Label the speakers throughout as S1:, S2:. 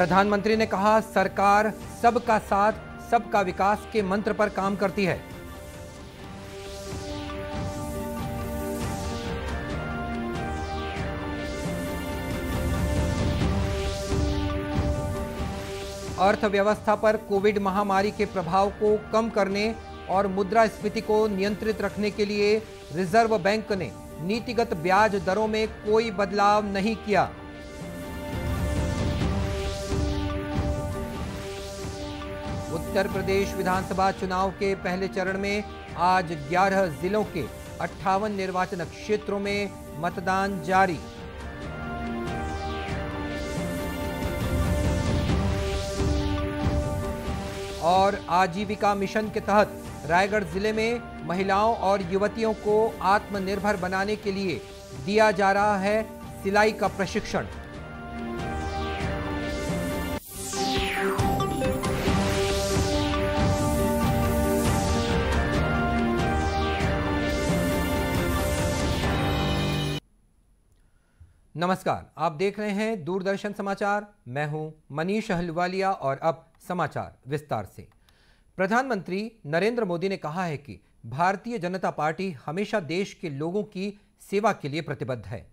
S1: प्रधानमंत्री ने कहा सरकार सबका साथ सबका विकास के मंत्र पर काम करती है अर्थव्यवस्था पर कोविड महामारी के प्रभाव को कम करने और मुद्रा स्फीति को नियंत्रित रखने के लिए रिजर्व बैंक ने नीतिगत ब्याज दरों में कोई बदलाव नहीं किया उत्तर प्रदेश विधानसभा चुनाव के पहले चरण में आज 11 जिलों के अट्ठावन निर्वाचन क्षेत्रों में मतदान जारी और आजीविका मिशन के तहत रायगढ़ जिले में महिलाओं और युवतियों को आत्मनिर्भर बनाने के लिए दिया जा रहा है सिलाई का प्रशिक्षण नमस्कार आप देख रहे हैं दूरदर्शन समाचार मैं हूं मनीष अहलवालिया और अब समाचार विस्तार से प्रधानमंत्री नरेंद्र मोदी ने कहा है कि भारतीय जनता पार्टी हमेशा देश के लोगों की सेवा के लिए प्रतिबद्ध है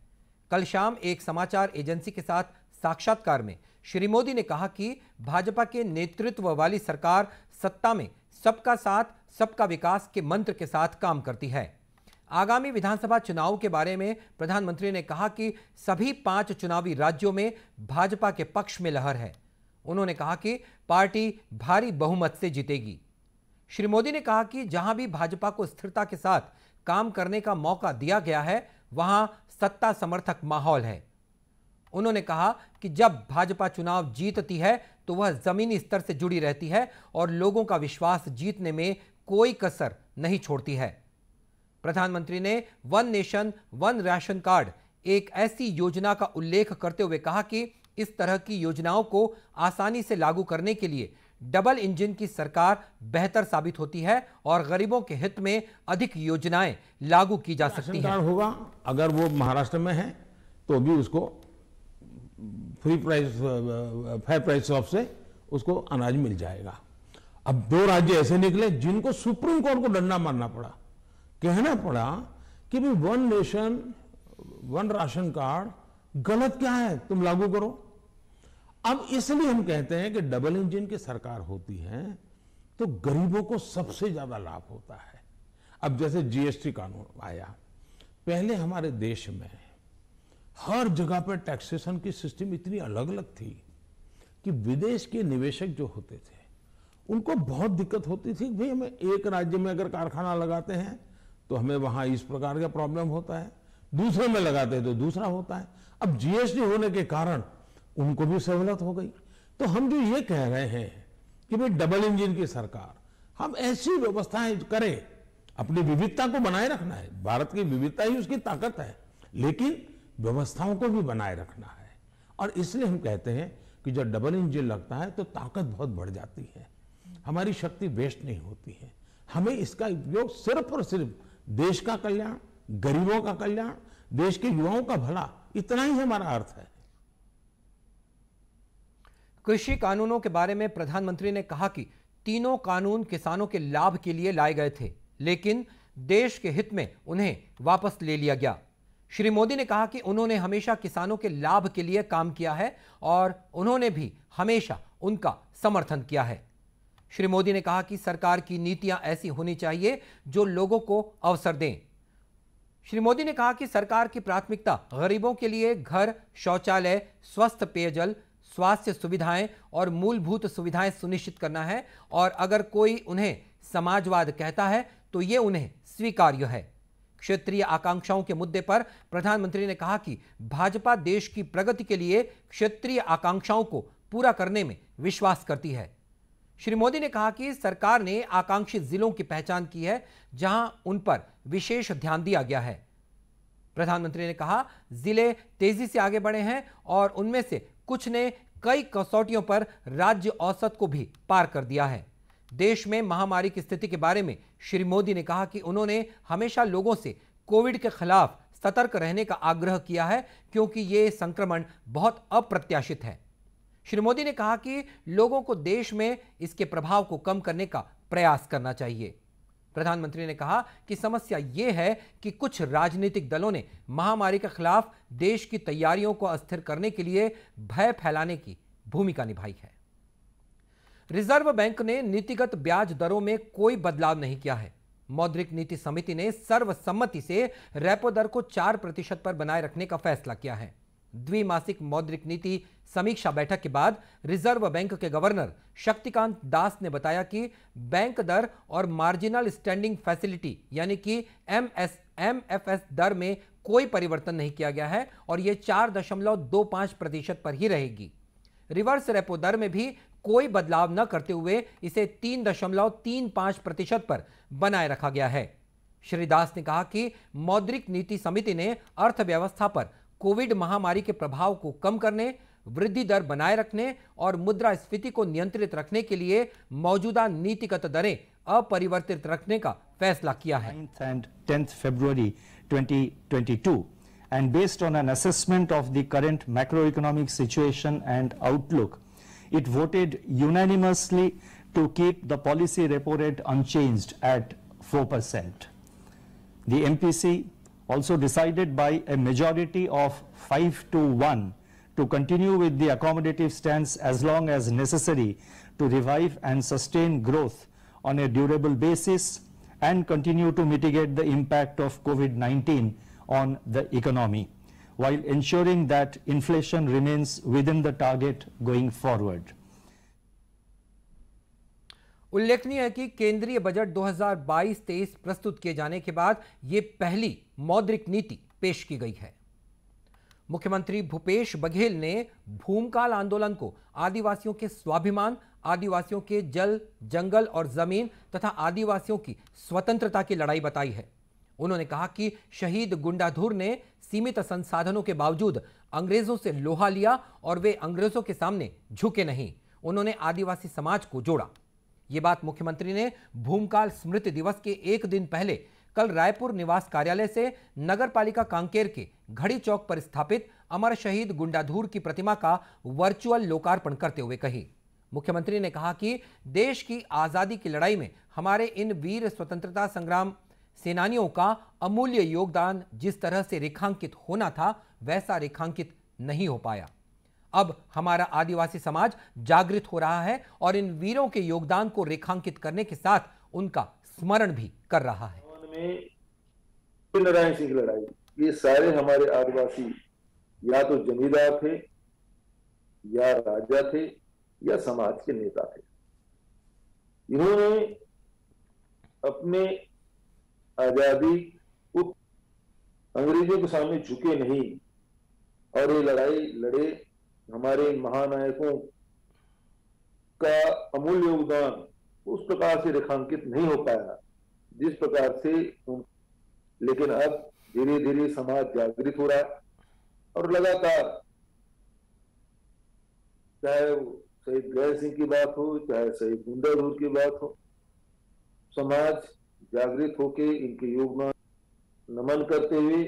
S1: कल शाम एक समाचार एजेंसी के साथ साक्षात्कार में श्री मोदी ने कहा कि भाजपा के नेतृत्व वाली सरकार सत्ता में सबका साथ सबका विकास के मंत्र के साथ काम करती है आगामी विधानसभा चुनाव के बारे में प्रधानमंत्री ने कहा कि सभी पांच चुनावी राज्यों में भाजपा के पक्ष में लहर है उन्होंने कहा कि पार्टी भारी बहुमत से जीतेगी श्री मोदी ने कहा कि जहां भी भाजपा को स्थिरता के साथ काम करने का मौका दिया गया है वहां सत्ता समर्थक माहौल है उन्होंने कहा कि जब भाजपा चुनाव जीतती है तो वह जमीनी स्तर से जुड़ी रहती है और लोगों का विश्वास जीतने में कोई कसर नहीं छोड़ती है प्रधानमंत्री ने one nation one ration card एक ऐसी योजना का उल्लेख करते हुए कहा कि इस तरह की योजनाओं को आसानी से लागू करने के लिए डबल इंजन की सरकार बेहतर साबित होती है और गरीबों के हित में अधिक योजनाएं लागू की जा सकती हैं। होगा अगर वो महाराष्ट्र में है
S2: तो भी उसको free price fair price shop से उसको अनाज मिल जाएगा अब दो राज्य ऐसे निकले जिनको सुप्रीम कोर्ट को डंडा मारना पड़ा कहना पड़ा कि भाई one nation one ration card गलत क्या है तुम लागू करो अब इसलिए हम कहते हैं कि डबल इंजन की सरकार होती है तो गरीबों को सबसे ज्यादा लाभ होता है अब जैसे जीएसटी कानून आया पहले हमारे देश में हर जगह पर टैक्सेशन की सिस्टम इतनी अलग अलग थी कि विदेश के निवेशक जो होते थे उनको बहुत दिक्कत होती थी भाई हमें एक राज्य में अगर कारखाना लगाते हैं तो हमें वहां इस प्रकार का प्रॉब्लम होता है दूसरे में लगाते हैं तो दूसरा होता है अब जीएसटी होने के कारण उनको भी सहूलत हो गई तो हम जो ये कह रहे हैं कि भाई डबल इंजन की सरकार हम ऐसी व्यवस्थाएं करें अपनी विविधता को बनाए रखना है भारत की विविधता ही उसकी ताकत है लेकिन व्यवस्थाओं को भी बनाए रखना है और इसलिए हम कहते हैं कि जब डबल इंजन लगता है तो ताकत बहुत बढ़ जाती है हमारी शक्ति वेस्ट नहीं होती है हमें इसका उपयोग सिर्फ और सिर्फ देश का कल्याण गरीबों का कल्याण देश
S1: के युवाओं का भला इतना ही हमारा अर्थ है कृषि कानूनों के बारे में प्रधानमंत्री ने कहा कि तीनों कानून किसानों के लाभ के लिए लाए गए थे लेकिन देश के हित में उन्हें वापस ले लिया गया श्री मोदी ने कहा कि उन्होंने हमेशा किसानों के लाभ के लिए काम किया है और उन्होंने भी हमेशा उनका समर्थन किया है श्री मोदी ने कहा कि सरकार की नीतियां ऐसी होनी चाहिए जो लोगों को अवसर दें श्री मोदी ने कहा कि सरकार की प्राथमिकता गरीबों के लिए घर शौचालय स्वस्थ पेयजल स्वास्थ्य सुविधाएं और मूलभूत सुविधाएं सुनिश्चित करना है और अगर कोई उन्हें समाजवाद कहता है तो ये उन्हें स्वीकार्य है क्षेत्रीय आकांक्षाओं के मुद्दे पर प्रधानमंत्री ने कहा कि भाजपा देश की प्रगति के लिए क्षेत्रीय आकांक्षाओं को पूरा करने में विश्वास करती है श्री मोदी ने कहा कि सरकार ने आकांक्षी जिलों की पहचान की है जहां उन पर विशेष ध्यान दिया गया है प्रधानमंत्री ने कहा जिले तेजी से आगे बढ़े हैं और उनमें से कुछ ने कई कसौटियों पर राज्य औसत को भी पार कर दिया है देश में महामारी की स्थिति के बारे में श्री मोदी ने कहा कि उन्होंने हमेशा लोगों से कोविड के खिलाफ सतर्क रहने का आग्रह किया है क्योंकि ये संक्रमण बहुत अप्रत्याशित है श्री मोदी ने कहा कि लोगों को देश में इसके प्रभाव को कम करने का प्रयास करना चाहिए प्रधानमंत्री ने कहा कि समस्या ये है कि कुछ राजनीतिक दलों ने महामारी के खिलाफ देश की तैयारियों को अस्थिर करने के लिए भय फैलाने की भूमिका निभाई है रिजर्व बैंक ने नीतिगत ब्याज दरों में कोई बदलाव नहीं किया है मौद्रिक नीति समिति ने सर्वसम्मति से रेपो दर को चार प्रतिशत पर बनाए रखने का फैसला किया है द्विमासिक मौद्रिक नीति समीक्षा बैठक के बाद रिजर्व बैंक के गवर्नर शक्तिकांत दास ने बताया कि बैंक दर और मार्जिनल स्टैंडिंग फैसिलिटी यानी कि M S M F S दर में कोई परिवर्तन नहीं किया गया है और यह चार दशमलव दो पांच प्रतिशत पर ही रहेगी रिवर्स रेपो दर में भी कोई बदलाव न करते हुए इसे तीन दशमलव तीन पांच प्रतिशत पर बनाए रखा गया है श्री दास ने कहा कि मौद्रिक नीति समिति ने अर्थव्यवस्था पर कोविड महामारी के प्रभाव को कम करने वृद्धि दर बनाए रखने और मुद्रास्फीति को नियंत्रित रखने के लिए मौजूदा नीतिगत दरें अपरिवर्तित रखने का फैसला किया है and 10th February 2022 and based on an assessment of the current macroeconomic situation and outlook
S2: it voted unanimously to keep the policy repo rate unchanged at 4%. The MPC also decided by a majority of 5 to 1 to continue with the accommodative stance as long as necessary to revive and sustain growth on a durable basis and continue to mitigate the impact of COVID-19 on the economy
S1: while ensuring that inflation remains within the target going forward. उल्लेखनीय है कि केंद्रीय budget 2022-23 प्रस्तुत किए जाने के बाद ये पहली मौद्रिक नीति पेश की गई है मुख्यमंत्री भूपेश बघेल ने भूमकाल आंदोलन को आदिवासियों के स्वाभिमान आदिवासियों के जल जंगल और जमीन तथा आदिवासियों की स्वतंत्रता की लड़ाई बताई है उन्होंने कहा कि शहीद गुंडाधुर ने सीमित संसाधनों के बावजूद अंग्रेजों से लोहा लिया और वे अंग्रेजों के सामने झुके नहीं उन्होंने आदिवासी समाज को जोड़ा ये बात मुख्यमंत्री ने भूमकाल स्मृति दिवस के एक दिन पहले कल रायपुर निवास कार्यालय से नगर पालिका कांकेर के घड़ी चौक पर स्थापित अमर शहीद गुंडाधूर की प्रतिमा का वर्चुअल लोकार्पण करते हुए कही मुख्यमंत्री ने कहा कि देश की आज़ादी की लड़ाई में हमारे इन वीर स्वतंत्रता संग्राम सेनानियों का अमूल्य योगदान जिस तरह से रेखांकित होना था वैसा रेखांकित नहीं हो पाया अब हमारा आदिवासी समाज जागृत हो रहा है और इन वीरों के योगदान को रेखांकित करने के साथ उनका स्मरण भी कर रहा है
S2: लड़ाई ये सारे हमारे आदिवासी या तो जमींदार थे या राजा थे या समाज के नेता थे इन्होंने अपने आजादी को अंग्रेजों के सामने झुके नहीं और ये लड़ाई लड़े हमारे इन महानायकों का अमूल्य योगदान उस प्रकार से रेखांकित नहीं हो पाया जिस प्रकार से लेकिन अब धीरे धीरे समाज जागृत हो रहा है और लगातार चाहे शहीद गैर सिंह की बात हो चाहे शहीद गुंडाधूर की बात हो समाज जागृत होके इनके योगदान नमन करते हुए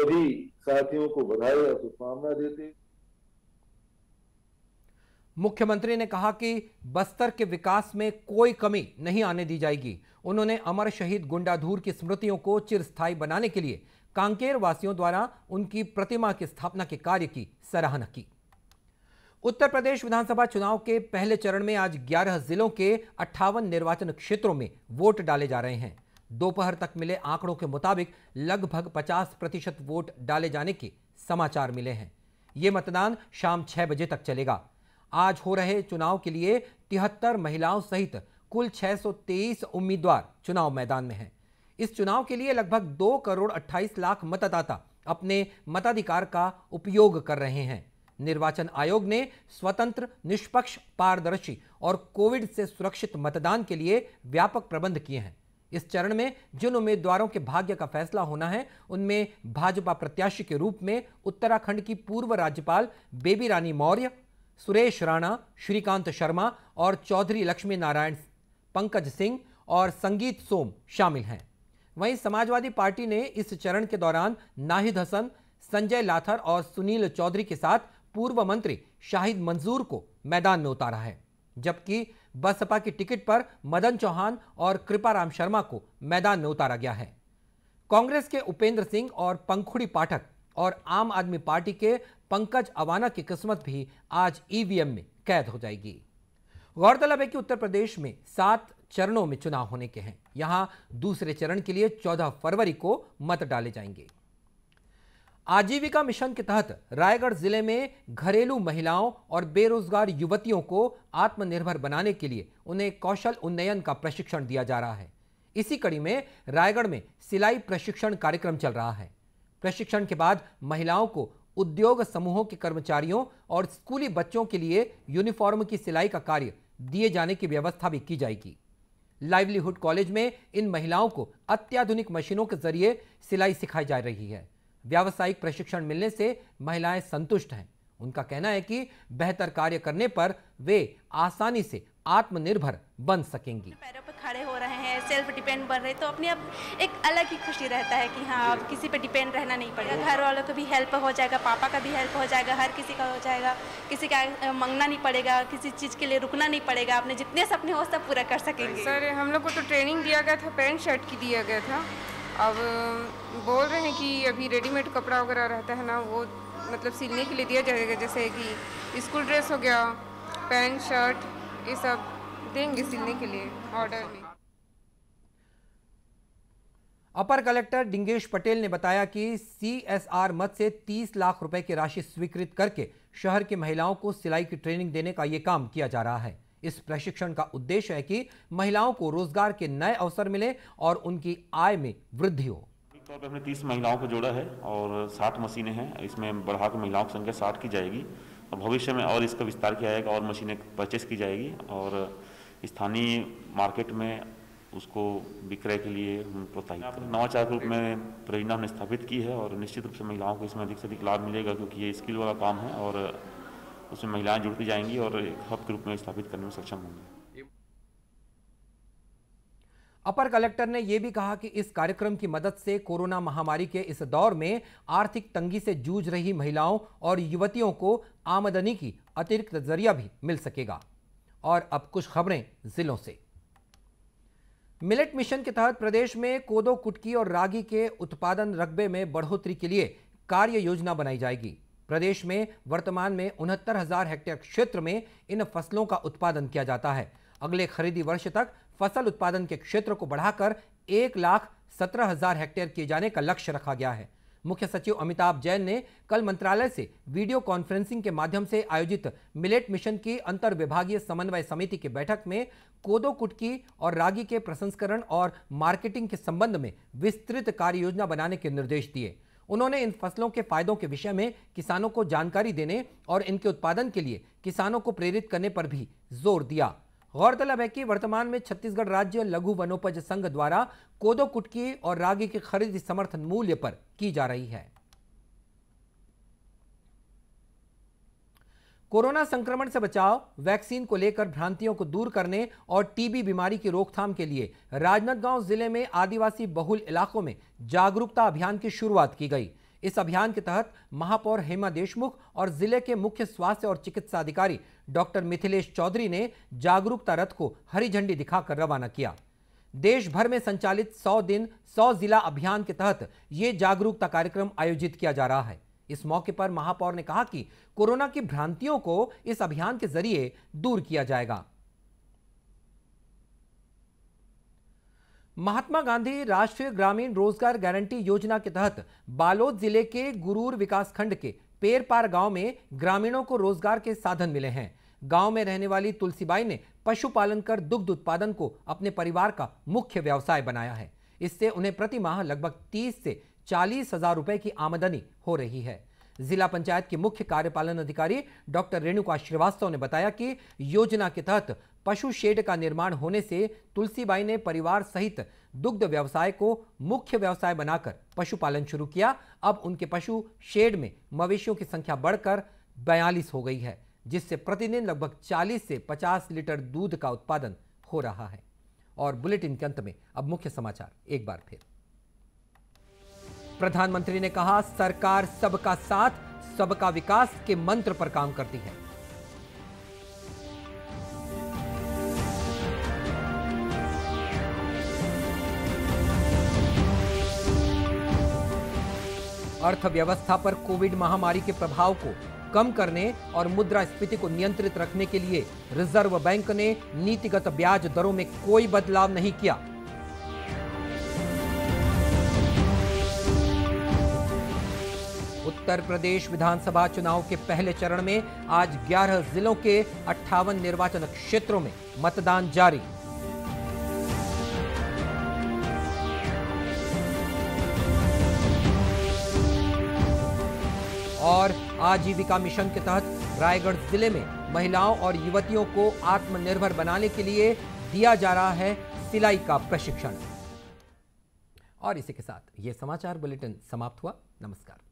S2: सभी साथियों को बधाई और शुभकामना देते हुए
S1: मुख्यमंत्री ने कहा कि बस्तर के विकास में कोई कमी नहीं आने दी जाएगी उन्होंने अमर शहीद गुंडाधूर की स्मृतियों को चिरस्थायी बनाने के लिए कांकेर वासियों द्वारा उनकी प्रतिमा की स्थापना के कार्य की सराहना की उत्तर प्रदेश विधानसभा चुनाव के पहले चरण में आज 11 जिलों के अट्ठावन निर्वाचन क्षेत्रों में वोट डाले जा रहे हैं दोपहर तक मिले आंकड़ों के मुताबिक लगभग 50 प्रतिशत वोट डाले जाने के समाचार मिले हैं ये मतदान शाम छह बजे तक चलेगा आज हो रहे चुनाव के लिए तिहत्तर महिलाओं सहित कुल 623 उम्मीदवार चुनाव मैदान में हैं इस चुनाव के लिए लगभग दो करोड़ 28 लाख मतदाता अपने मताधिकार का उपयोग कर रहे हैं निर्वाचन आयोग ने स्वतंत्र निष्पक्ष पारदर्शी और कोविड से सुरक्षित मतदान के लिए व्यापक प्रबंध किए हैं इस चरण में जिन उम्मीदवारों के भाग्य का फैसला होना है उनमें भाजपा प्रत्याशी के रूप में उत्तराखंड की पूर्व राज्यपाल बेबी रानी मौर्य सुरेश राणा श्रीकांत शर्मा और चौधरी लक्ष्मी नारायण पंकज सिंह और संगीत सोम शामिल हैं वहीं समाजवादी पार्टी ने इस चरण के दौरान नाहिद हसन संजय लाथर और सुनील चौधरी के साथ पूर्व मंत्री शाहिद मंजूर को मैदान में उतारा है जबकि बसपा की टिकट पर मदन चौहान और कृपाराम शर्मा को मैदान में उतारा गया है कांग्रेस के उपेंद्र सिंह और पंखुड़ी पाठक और आम आदमी पार्टी के पंकज अवाना की किस्मत भी आज ईवीएम में कैद हो जाएगी गौरतलब है कि उत्तर प्रदेश में सात चरणों में चुनाव होने के हैं यहां दूसरे चरण के लिए 14 फरवरी को मत डाले जाएंगे आजीविका मिशन के तहत रायगढ़ जिले में घरेलू महिलाओं और बेरोजगार युवतियों को आत्मनिर्भर बनाने के लिए उन्हें कौशल उन्नयन का प्रशिक्षण दिया जा रहा है इसी कड़ी में रायगढ़ में सिलाई प्रशिक्षण कार्यक्रम चल रहा है प्रशिक्षण के बाद महिलाओं को उद्योग समूहों के कर्मचारियों और स्कूली बच्चों के लिए यूनिफॉर्म की सिलाई का कार्य दिए जाने की व्यवस्था भी की जाएगी लाइवलीहुड कॉलेज में इन महिलाओं को अत्याधुनिक मशीनों के जरिए सिलाई सिखाई जा रही है व्यावसायिक प्रशिक्षण मिलने से महिलाएं संतुष्ट हैं उनका कहना है कि बेहतर कार्य करने पर वे आसानी से आत्मनिर्भर बन सकेंगी सेल्फ डिपेंड बढ़ रहे तो अपने आप एक अलग ही खुशी रहता है कि हाँ अब किसी पे डिपेंड रहना नहीं पड़ेगा घर वालों का भी हेल्प हो जाएगा पापा का भी हेल्प हो जाएगा हर किसी का हो जाएगा किसी का मंगना नहीं पड़ेगा किसी चीज़ के लिए रुकना नहीं पड़ेगा आपने जितने सपने हो सब पूरा कर सकेंगे सर हम लोग को तो ट्रेनिंग दिया गया था पैंट शर्ट की दिया गया था अब बोल रहे हैं कि अभी रेडीमेड कपड़ा वगैरह रहता है ना वो मतलब सिलने के लिए दिया जाएगा जैसे कि स्कूल ड्रेस हो गया पैंट शर्ट ये सब देंगे सिलने के लिए ऑर्डर में अपर कलेक्टर डिंगेश पटेल ने बताया कि सीएसआर मद से 30 लाख रुपए की राशि स्वीकृत करके शहर की महिलाओं को सिलाई की ट्रेनिंग देने का ये काम किया जा रहा है इस प्रशिक्षण का उद्देश्य है कि महिलाओं को रोजगार के नए अवसर मिले और उनकी आय में वृद्धि हो
S2: तौर पर हमने तीस महिलाओं को जोड़ा है और साठ मशीनें हैं इसमें बढ़ा के महिलाओं की संख्या साठ की जाएगी और भविष्य में और इसका विस्तार किया जाएगा और मशीनें परचेस की जाएगी और स्थानीय मार्केट में उसको विक्रय के लिए हम प्रोत्साहित नवाचार के रूप में परियोजना हमने स्थापित की है और निश्चित रूप से महिलाओं को इसमें अधिक से अधिक लाभ मिलेगा क्योंकि ये स्किल वाला काम है और उसमें महिलाएं जुड़ती जाएंगी और एक हब के रूप में स्थापित करने में सक्षम होंगी
S1: अपर कलेक्टर ने यह भी कहा कि इस कार्यक्रम की मदद से कोरोना महामारी के इस दौर में आर्थिक तंगी से जूझ रही महिलाओं और युवतियों को आमदनी की अतिरिक्त जरिया भी मिल सकेगा और अब कुछ खबरें जिलों से मिलेट मिशन के तहत प्रदेश में कोदो कुटकी और रागी के उत्पादन रकबे में बढ़ोतरी के लिए कार्य योजना बनाई जाएगी प्रदेश में वर्तमान में उनहत्तर हजार हेक्टेयर क्षेत्र में इन फसलों का उत्पादन किया जाता है अगले खरीदी वर्ष तक फसल उत्पादन के क्षेत्र को बढ़ाकर एक लाख सत्रह हजार हेक्टेयर किए जाने का लक्ष्य रखा गया है मुख्य सचिव अमिताभ जैन ने कल मंत्रालय से वीडियो कॉन्फ्रेंसिंग के माध्यम से आयोजित मिलेट मिशन की अंतर विभागीय समन्वय समिति की बैठक में कोदो कुटकी और रागी के प्रसंस्करण और मार्केटिंग के संबंध में विस्तृत कार्य योजना बनाने के निर्देश दिए उन्होंने इन फसलों के फायदों के विषय में किसानों को जानकारी देने और इनके उत्पादन के लिए किसानों को प्रेरित करने पर भी जोर दिया गौरतलब है कि वर्तमान में छत्तीसगढ़ राज्य लघु वनोपज संघ द्वारा कोदो कुटकी और रागी की खरीद समर्थन मूल्य पर की जा रही है कोरोना संक्रमण से बचाव वैक्सीन को लेकर भ्रांतियों को दूर करने और टीबी बीमारी की रोकथाम के लिए राजनांदगांव जिले में आदिवासी बहुल इलाकों में जागरूकता अभियान की शुरुआत की गई इस अभियान के तहत महापौर हेमा देशमुख और जिले के मुख्य स्वास्थ्य और चिकित्सा अधिकारी डॉक्टर मिथिलेश चौधरी ने जागरूकता रथ को हरी झंडी दिखाकर रवाना किया देश भर में संचालित 100 दिन 100 जिला अभियान के तहत ये जागरूकता कार्यक्रम आयोजित किया जा रहा है इस मौके पर महापौर ने कहा कि कोरोना की भ्रांतियों को इस अभियान के जरिए दूर किया जाएगा महात्मा गांधी राष्ट्रीय ग्रामीण रोजगार गारंटी योजना के तहत बालोद जिले के गुरूर विकासखंड के पेरपार गांव में ग्रामीणों को रोजगार के साधन मिले हैं गांव में रहने वाली तुलसीबाई ने पशुपालन कर दुग्ध उत्पादन को अपने परिवार का मुख्य व्यवसाय बनाया है इससे उन्हें प्रति माह लगभग तीस से चालीस हजार रुपए की आमदनी हो रही है जिला पंचायत के मुख्य कार्यपालन अधिकारी डॉक्टर रेणुका श्रीवास्तव ने बताया कि योजना के तहत पशु शेड का निर्माण होने से तुलसीबाई ने परिवार सहित दुग्ध व्यवसाय को मुख्य व्यवसाय बनाकर पशुपालन शुरू किया अब उनके पशु शेड में मवेशियों की संख्या बढ़कर बयालीस हो गई है जिससे प्रतिदिन लगभग 40 से 50 लीटर दूध का उत्पादन हो रहा है और बुलेटिन के अंत में अब मुख्य समाचार एक बार फिर प्रधानमंत्री ने कहा सरकार सबका साथ सबका विकास के मंत्र पर काम करती है अर्थव्यवस्था पर कोविड महामारी के प्रभाव को कम करने और मुद्रा स्फीति को नियंत्रित रखने के लिए रिजर्व बैंक ने नीतिगत ब्याज दरों में कोई बदलाव नहीं किया उत्तर प्रदेश विधानसभा चुनाव के पहले चरण में आज 11 जिलों के अट्ठावन निर्वाचन क्षेत्रों में मतदान जारी और आजीविका मिशन के तहत रायगढ़ जिले में महिलाओं और युवतियों को आत्मनिर्भर बनाने के लिए दिया जा रहा है सिलाई का प्रशिक्षण और इसी के साथ ये समाचार बुलेटिन समाप्त हुआ नमस्कार